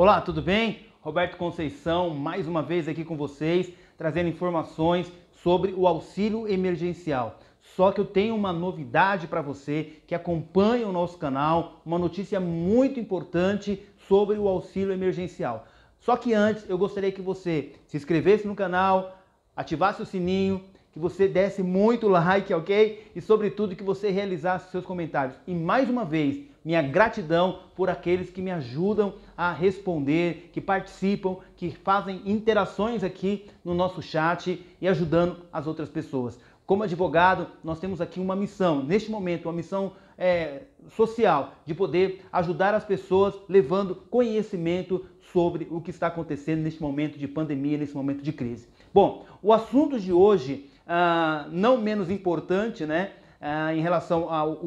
Olá, tudo bem? Roberto Conceição, mais uma vez aqui com vocês, trazendo informações sobre o auxílio emergencial. Só que eu tenho uma novidade para você que acompanha o nosso canal, uma notícia muito importante sobre o auxílio emergencial. Só que antes, eu gostaria que você se inscrevesse no canal, ativasse o sininho, que você desse muito like, ok? E sobretudo que você realizasse seus comentários. E mais uma vez, minha gratidão por aqueles que me ajudam a responder, que participam, que fazem interações aqui no nosso chat e ajudando as outras pessoas. Como advogado, nós temos aqui uma missão, neste momento, uma missão é, social, de poder ajudar as pessoas levando conhecimento sobre o que está acontecendo neste momento de pandemia, nesse momento de crise. Bom, o assunto de hoje, ah, não menos importante, né, ah, em relação ao,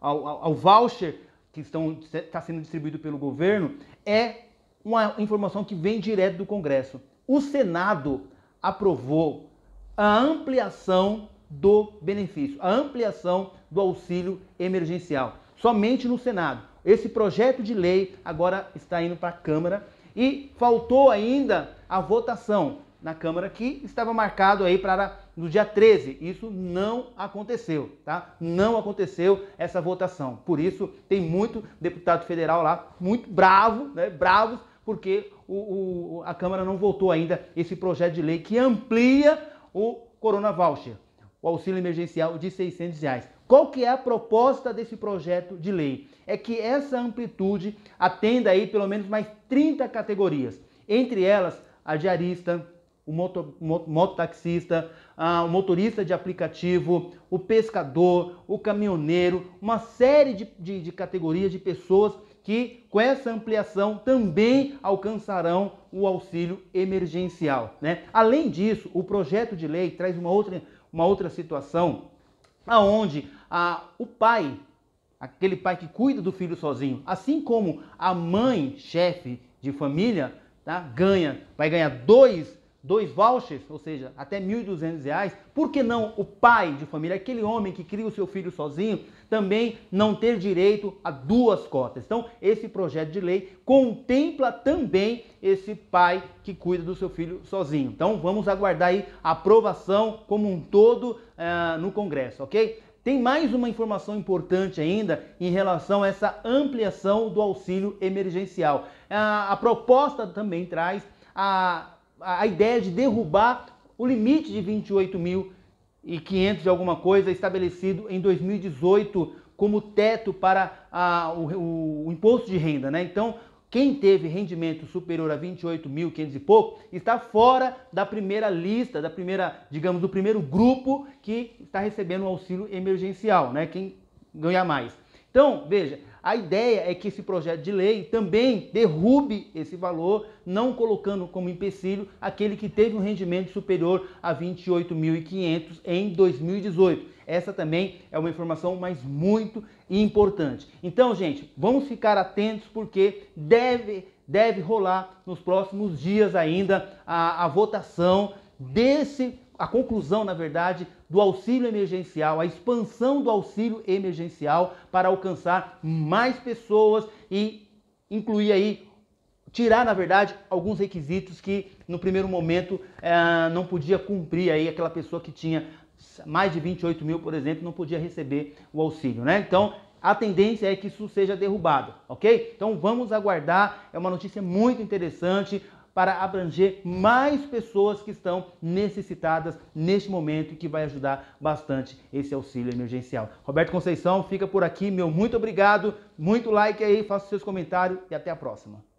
ao, ao voucher que estão está sendo distribuído pelo governo é uma informação que vem direto do Congresso. O Senado aprovou a ampliação do benefício, a ampliação do auxílio emergencial, somente no Senado. Esse projeto de lei agora está indo para a Câmara e faltou ainda a votação na Câmara que estava marcado aí para no dia 13. Isso não aconteceu, tá? Não aconteceu essa votação. Por isso tem muito deputado federal lá muito bravo, né? Bravos porque o, o, a Câmara não votou ainda esse projeto de lei que amplia o Corona Voucher, o auxílio emergencial de 600 reais. Qual que é a proposta desse projeto de lei? É que essa amplitude atenda aí pelo menos mais 30 categorias, entre elas a diarista, o moto, mototaxista, ah, o motorista de aplicativo, o pescador, o caminhoneiro, uma série de, de, de categorias de pessoas que com essa ampliação também alcançarão o auxílio emergencial. Né? Além disso, o projeto de lei traz uma outra, uma outra situação aonde ah, o pai, aquele pai que cuida do filho sozinho, assim como a mãe chefe de família, tá, ganha, vai ganhar dois dois vouchers, ou seja, até R$ 1.200, por que não o pai de família, aquele homem que cria o seu filho sozinho, também não ter direito a duas cotas? Então, esse projeto de lei contempla também esse pai que cuida do seu filho sozinho. Então, vamos aguardar aí a aprovação como um todo uh, no Congresso, ok? Tem mais uma informação importante ainda em relação a essa ampliação do auxílio emergencial. A, a proposta também traz a a ideia de derrubar o limite de 28.500 de alguma coisa estabelecido em 2018 como teto para a, o, o, imposto de renda. Né? Então, quem teve rendimento superior a 28.500 e pouco está fora da primeira lista, da primeira, digamos, do primeiro grupo que está recebendo o auxílio emergencial, né? Quem ganhar mais. Então, veja, a ideia é que esse projeto de lei também derrube esse valor, não colocando como empecilho aquele que teve um rendimento superior a 28.500 em 2018. Essa também é uma informação, mas muito importante. Então, gente, vamos ficar atentos porque deve, deve rolar nos próximos dias ainda a, a votação desse a conclusão, na verdade, do auxílio emergencial, a expansão do auxílio emergencial para alcançar mais pessoas e incluir aí tirar, na verdade, alguns requisitos que no primeiro momento eh, não podia cumprir aí aquela pessoa que tinha mais de 28 mil, por exemplo, não podia receber o auxílio, né? Então a tendência é que isso seja derrubado, ok? Então vamos aguardar, é uma notícia muito interessante para abranger mais pessoas que estão necessitadas neste momento e que vai ajudar bastante esse auxílio emergencial. Roberto Conceição fica por aqui, meu muito obrigado, muito like aí, faça seus comentários e até a próxima.